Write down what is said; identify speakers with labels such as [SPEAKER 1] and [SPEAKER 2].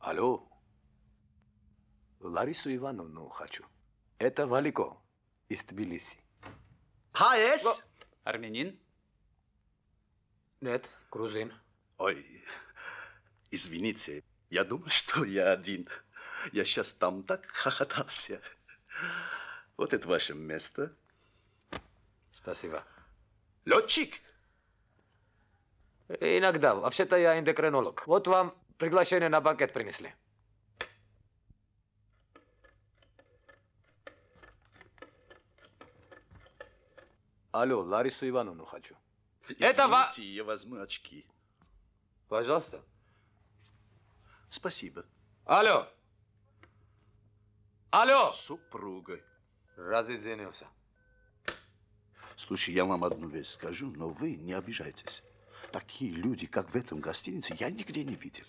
[SPEAKER 1] Алло. Ларису Ивановну хочу. Это Валико из Тбилиси. Ха, Армянин? Нет, грузин. Ой, извините,
[SPEAKER 2] я думал, что я один. Я сейчас там так хохотался.
[SPEAKER 1] Вот это ваше место. Спасибо. Летчик? Иногда. Вообще-то я эндокринолог. Вот вам Приглашение на банкет принесли. Алло, Ларису Ивановну хочу. Извините, Это ва... я возьму очки. Пожалуйста. Спасибо. Алло. Алло. Супруга. Разъединился.
[SPEAKER 3] Слушай, я вам одну вещь скажу, но вы не обижайтесь. Такие люди, как в этом гостинице, я нигде не видел.